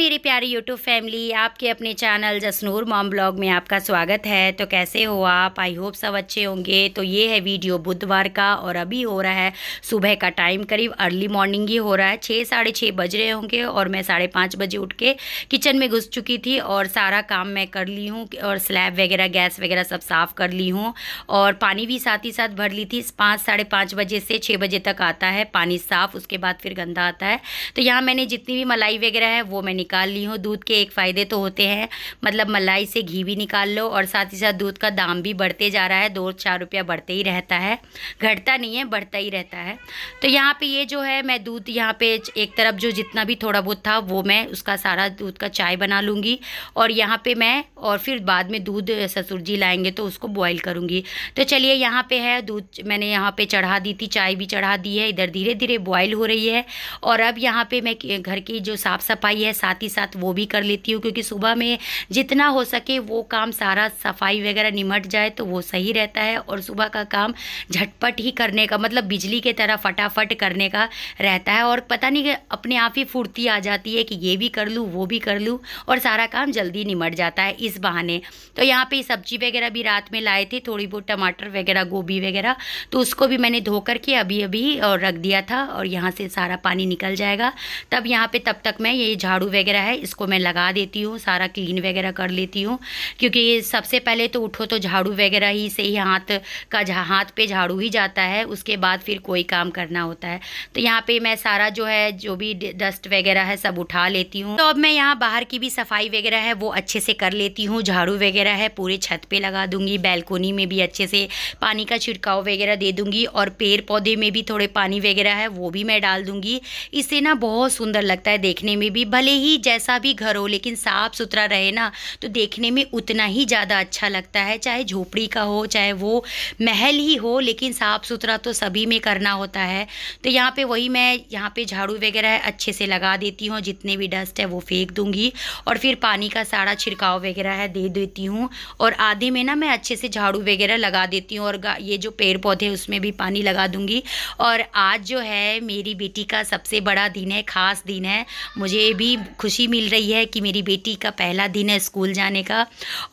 मेरी प्यारी YouTube family आपके अपने चैनल जसनूर मॉम ब्लॉग में आपका स्वागत है तो कैसे हो आप आई होप सब अच्छे होंगे तो ये है वीडियो बुधवार का और अभी हो रहा है सुबह का टाइम करीब अर्ली मॉर्निंग ही हो रहा है छः साढ़े छः बज रहे होंगे और मैं साढ़े पाँच बजे उठ के किचन में घुस चुकी थी और सारा काम मैं कर ली हूँ और स्लैब वगैरह गैस वगैरह सब साफ़ कर ली हूँ और पानी भी साथ ही साथ भर ली थी पाँच साढ़े पाँच बजे से छः बजे तक आता है पानी साफ़ उसके बाद फिर गंदा आता है तो यहाँ मैंने जितनी भी मलाई वगैरह है वो मैंने निकाल ली हूँ दूध के एक फ़ायदे तो होते हैं मतलब मलाई से घी भी निकाल लो और साथ ही साथ दूध का दाम भी बढ़ते जा रहा है दो चार रुपया बढ़ते ही रहता है घटता नहीं है बढ़ता ही रहता है तो यहाँ पे ये जो है मैं दूध यहाँ पे एक तरफ जो जितना भी थोड़ा बहुत था वो मैं उसका सारा दूध का चाय बना लूँगी और यहाँ पर मैं और फिर बाद में दूध ससुर जी लाएँगे तो उसको बॉयल करूँगी तो चलिए यहाँ पर है दूध मैंने यहाँ पर चढ़ा दी थी चाय भी चढ़ा दी है इधर धीरे धीरे बॉयल हो रही है और अब यहाँ पे मैं घर की जो साफ़ सफाई है साथ साथ ही साथ वो भी कर लेती हूँ क्योंकि सुबह में जितना हो सके वो काम सारा सफाई वगैरह निमट जाए तो वो सही रहता है और सुबह का काम झटपट ही करने का मतलब बिजली के तरह फटाफट करने का रहता है और पता नहीं अपने आप ही फुर्ती आ जाती है कि ये भी कर लूँ वो भी कर लूँ और सारा काम जल्दी निमट जाता है इस बहाने तो यहाँ पर सब्जी वगैरह भी रात में लाए थे थोड़ी बहुत टमाटर वगैरह गोभी वगैरह तो उसको भी मैंने धो करके अभी अभी और रख दिया था और यहाँ से सारा पानी निकल जाएगा तब यहाँ पे तब तक मैं ये झाड़ू वगैरह वगैरह है इसको मैं लगा देती हूँ सारा क्लीन वगैरह कर लेती हूँ क्योंकि सबसे पहले तो उठो तो झाड़ू वगैरह ही से ही हाथ का हाथ पे झाड़ू ही जाता है उसके बाद फिर कोई काम करना होता है तो यहाँ पे मैं सारा जो है जो भी डस्ट वगैरह है सब उठा लेती हूँ तो अब मैं यहाँ बाहर की भी सफाई वगैरह है वो अच्छे से कर लेती हूँ झाड़ू वगैरह है पूरे छत पर लगा दूंगी बैलकोनी में भी अच्छे से पानी का छिड़काव वगैरह दे दूंगी और पेड़ पौधे में भी थोड़े पानी वगैरह है वो भी मैं डाल दूंगी इससे ना बहुत सुंदर लगता है देखने में भी भले ही ही जैसा भी घर हो लेकिन साफ़ सुथरा रहे ना तो देखने में उतना ही ज़्यादा अच्छा लगता है चाहे झोपड़ी का हो चाहे वो महल ही हो लेकिन साफ़ सुथरा तो सभी में करना होता है तो यहाँ पे वही मैं यहाँ पे झाड़ू वगैरह अच्छे से लगा देती हूँ जितने भी डस्ट है वो फेंक दूँगी और फिर पानी का सारा छिड़काव वगैरह है दे देती हूँ और आधे में ना मैं अच्छे से झाड़ू वगैरह लगा देती हूँ और ये जो पेड़ पौधे उसमें भी पानी लगा दूँगी और आज जो है मेरी बेटी का सबसे बड़ा दिन है ख़ास दिन है मुझे भी खुशी मिल रही है कि मेरी बेटी का पहला दिन है स्कूल जाने का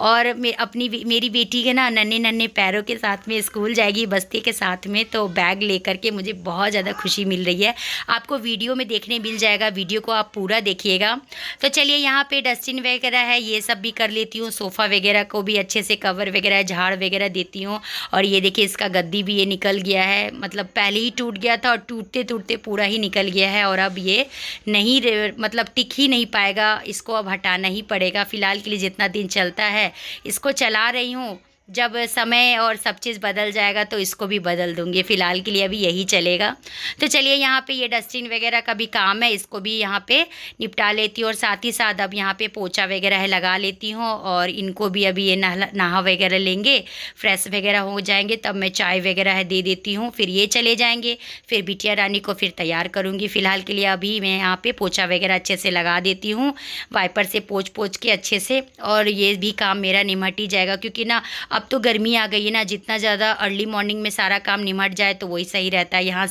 और मे अपनी मेरी बेटी के ना नन्हे नन्हे पैरों के साथ में स्कूल जाएगी बस्ती के साथ में तो बैग लेकर के मुझे बहुत ज़्यादा खुशी मिल रही है आपको वीडियो में देखने मिल जाएगा वीडियो को आप पूरा देखिएगा तो चलिए यहाँ पर डस्टिन वगैरह है ये सब भी कर लेती हूँ सोफ़ा वगैरह को भी अच्छे से कवर वगैरह झाड़ वगैरह देती हूँ और ये देखिए इसका गद्दी भी ये निकल गया है मतलब पहले ही टूट गया था और टूटते टूटते पूरा ही निकल गया है और अब ये नहीं मतलब टिक ही नहीं नहीं पाएगा इसको अब हटाना ही पड़ेगा फ़िलहाल के लिए जितना दिन चलता है इसको चला रही हूँ जब समय और सब चीज़ बदल जाएगा तो इसको भी बदल दूंगी फ़िलहाल के लिए अभी यही चलेगा तो चलिए यहाँ पे ये डस्टिन वगैरह का भी काम है इसको भी यहाँ पे निपटा लेती हूँ और साथ ही साथ अब यहाँ पे पोचा वगैरह है लगा लेती हूँ और इनको भी अभी ये नहा नहा वगैरह लेंगे फ्रेश वगैरह हो जाएंगे तब मैं चाय वगैरह है दे देती हूँ फिर ये चले जाएँगे फिर बिटिया रानी को फिर तैयार करूँगी फ़िलहाल के लिए अभी मैं यहाँ पर पोछा वगैरह अच्छे से लगा देती हूँ वाइपर से पोछ पोच के अच्छे से और ये भी काम मेरा निमट ही जाएगा क्योंकि ना अब तो गर्मी आ गई है ना जितना ज़्यादा अर्ली मॉर्निंग में सारा काम निमट जाए तो वही सही रहता है यहाँ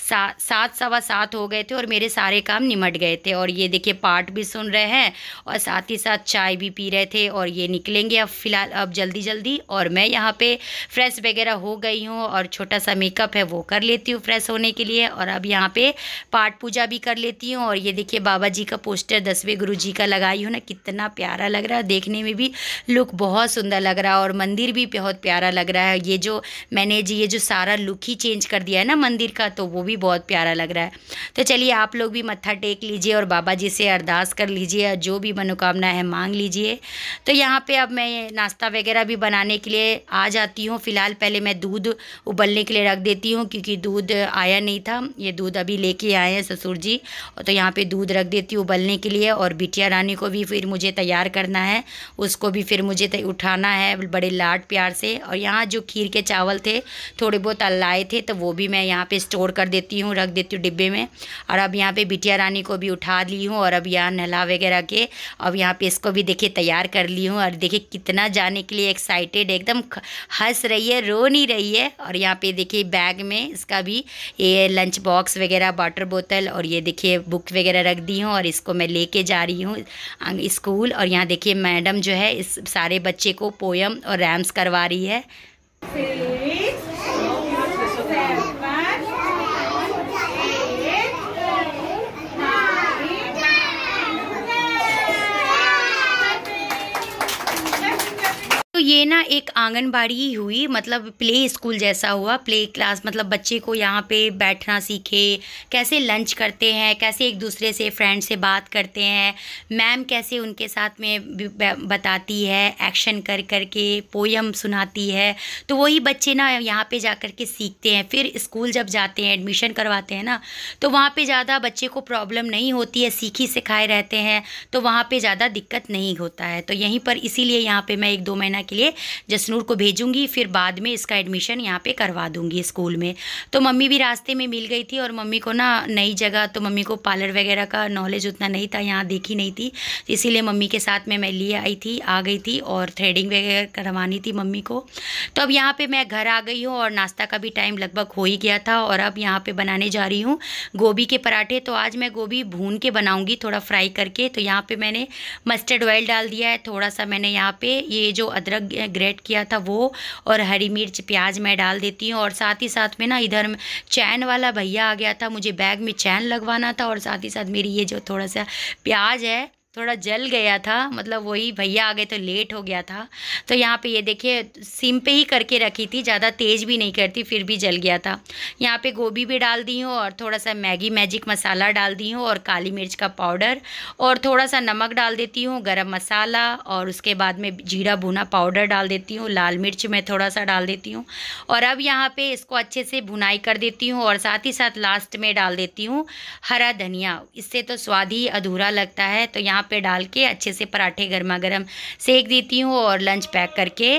सात सवा सात हो गए थे और मेरे सारे काम निमट गए थे और ये देखिए पाठ भी सुन रहे हैं और साथ ही साथ चाय भी पी रहे थे और ये निकलेंगे अब फ़िलहाल अब जल्दी जल्दी और मैं यहाँ पर फ्रेश वगैरह हो गई हूँ और छोटा सा मेकअप है वो कर लेती हूँ फ्रेश होने के लिए और अब यहाँ पर पाठ पूजा भी कर लेती हूँ और ये देखिए बाबा जी का पोस्टर दसवें गुरु जी का लगाई हूँ ना कितना प्यारा लग रहा है देखने में भी लुक बहुत सुंदर लग रहा है और मंदिर मंदिर भी बहुत प्यारा लग रहा है ये जो मैंने जी ये जो सारा लुक ही चेंज कर दिया है ना मंदिर का तो वो भी बहुत प्यारा लग रहा है तो चलिए आप लोग भी मत्था टेक लीजिए और बाबा जी से अरदास कर लीजिए जो भी मनोकामना है मांग लीजिए तो यहाँ पर अब मैं नाश्ता वगैरह भी बनाने के लिए आ जाती हूँ फ़िलहाल पहले मैं दूध उबलने के लिए रख देती हूँ क्योंकि दूध आया नहीं था ये दूध अभी लेके आए हैं ससुर जी तो यहाँ पे दूध रख देती हूँ उबलने के लिए और बिटिया रानी को भी फिर मुझे तैयार करना है उसको भी फिर मुझे उठाना है बड़े लाड लाड प्यार से और यहाँ जो खीर के चावल थे थोड़े बहुत लाए थे तो वो भी मैं यहाँ पे स्टोर कर देती हूँ रख देती हूँ डिब्बे में और अब यहाँ पे बिटिया रानी को भी उठा ली हूँ और अब यहाँ नहला वगैरह के अब यहाँ पे इसको भी देखिए तैयार कर ली हूँ और देखिए कितना जाने के लिए एक्साइटेड एकदम हंस रही है रो नहीं रही है और यहाँ पे देखिए बैग में इसका भी ये लंच बॉक्स वगैरह वाटर बोतल और ये देखिए बुक वगैरह रख दी हूँ और इसको मैं लेके जा रही हूँ स्कूल अं, और यहाँ देखिए मैडम जो है इस सारे बच्चे को पोयम और रैम्स करवा रही है ये ना एक आंगनबाड़ी ही हुई मतलब प्ले स्कूल जैसा हुआ प्ले क्लास मतलब बच्चे को यहाँ पे बैठना सीखे कैसे लंच करते हैं कैसे एक दूसरे से फ्रेंड से बात करते हैं मैम कैसे उनके साथ में बताती है एक्शन कर कर के पोयम सुनाती है तो वही बच्चे ना यहाँ पे जा कर के सीखते हैं फिर स्कूल जब जाते हैं एडमिशन करवाते हैं ना तो वहाँ पर ज़्यादा बच्चे को प्रॉब्लम नहीं होती है सीखी सिखाए रहते हैं तो वहाँ पर ज़्यादा दिक्कत नहीं होता है तो यहीं पर इसीलिए यहाँ पर मैं एक दो महीना के लिए लिए जसनूर को भेजूंगी फिर बाद में इसका एडमिशन यहाँ पे करवा दूंगी स्कूल में तो मम्मी भी रास्ते में मिल गई थी और मम्मी को ना नई जगह तो मम्मी को पार्लर वगैरह का नॉलेज उतना नहीं था यहाँ देखी नहीं थी तो इसीलिए मम्मी के साथ में मैं ले आई थी आ गई थी और थ्रेडिंग वगैरह करवानी थी मम्मी को तो अब यहाँ पर मैं घर आ गई हूँ और नाश्ता का भी टाइम लगभग हो ही गया था और अब यहाँ पर बनाने जा रही हूँ गोभी के पराठे तो आज मैं गोभी भून के बनाऊँगी थोड़ा फ्राई करके तो यहाँ पर मैंने मस्टर्ड ऑयल डाल दिया है थोड़ा सा मैंने यहाँ पे ये जो अदरक ग्रेट किया था वो और हरी मिर्च प्याज मैं डाल देती हूँ और साथ ही साथ में ना इधर चैन वाला भैया आ गया था मुझे बैग में चैन लगवाना था और साथ ही साथ मेरी ये जो थोड़ा सा प्याज है थोड़ा जल गया था मतलब वही भैया आ गए तो लेट हो गया था तो यहाँ पे ये देखिए सिम पे ही करके रखी थी ज़्यादा तेज़ भी नहीं करती फिर भी जल गया था यहाँ पे गोभी भी डाल दी हूँ और थोड़ा सा मैगी मैजिक मसाला डाल दी हूँ और काली मिर्च का पाउडर और थोड़ा सा नमक डाल देती हूँ गरम मसाला और उसके बाद में जीरा भुना पाउडर डाल देती हूँ लाल मिर्च मैं थोड़ा सा डाल देती हूँ और अब यहाँ पर इसको अच्छे से भुनाई कर देती हूँ और साथ ही साथ लास्ट में डाल देती हूँ हरा धनिया इससे तो स्वाद ही अधूरा लगता है तो यहाँ यहाँ पे डाल के अच्छे से पराठे गर्मा गर्म सेक देती हूँ और लंच पैक करके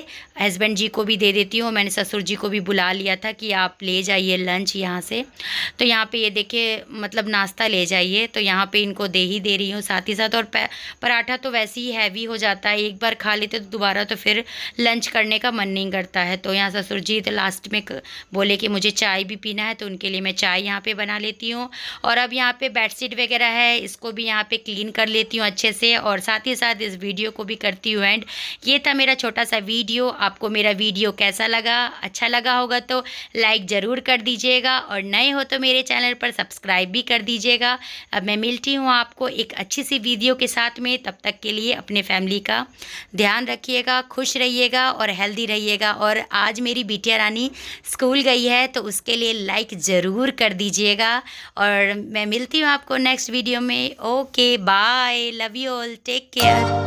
हस्बैंड जी को भी दे देती हूँ मैंने ससुर जी को भी बुला लिया था कि आप ले जाइए लंच यहाँ से तो यहाँ पे ये देखिए मतलब नाश्ता ले जाइए तो यहाँ पे इनको दे ही दे रही हूँ साथ ही साथ और पराठा तो वैसे ही हैवी हो जाता है एक बार खा लेते तो दोबारा तो फिर लंच करने का मन नहीं करता है तो यहाँ ससुर जी तो लास्ट में बोले कि मुझे चाय भी पीना है तो उनके लिए मैं चाय यहाँ पर बना लेती हूँ और अब यहाँ पर बेडशीट वगैरह है इसको भी यहाँ पर क्लीन कर लेती हूँ अच्छे से और साथ ही साथ इस वीडियो को भी करती हूँ एंड ये था मेरा छोटा सा वीडियो आपको मेरा वीडियो कैसा लगा अच्छा लगा होगा तो लाइक ज़रूर कर दीजिएगा और नए हो तो मेरे चैनल पर सब्सक्राइब भी कर दीजिएगा अब मैं मिलती हूँ आपको एक अच्छी सी वीडियो के साथ में तब तक के लिए अपने फैमिली का ध्यान रखिएगा खुश रहिएगा और हेल्दी रहिएगा और आज मेरी बिटिया रानी स्कूल गई है तो उसके लिए लाइक ज़रूर कर दीजिएगा और मैं मिलती हूँ आपको नेक्स्ट वीडियो में okay bye love you all. Take care.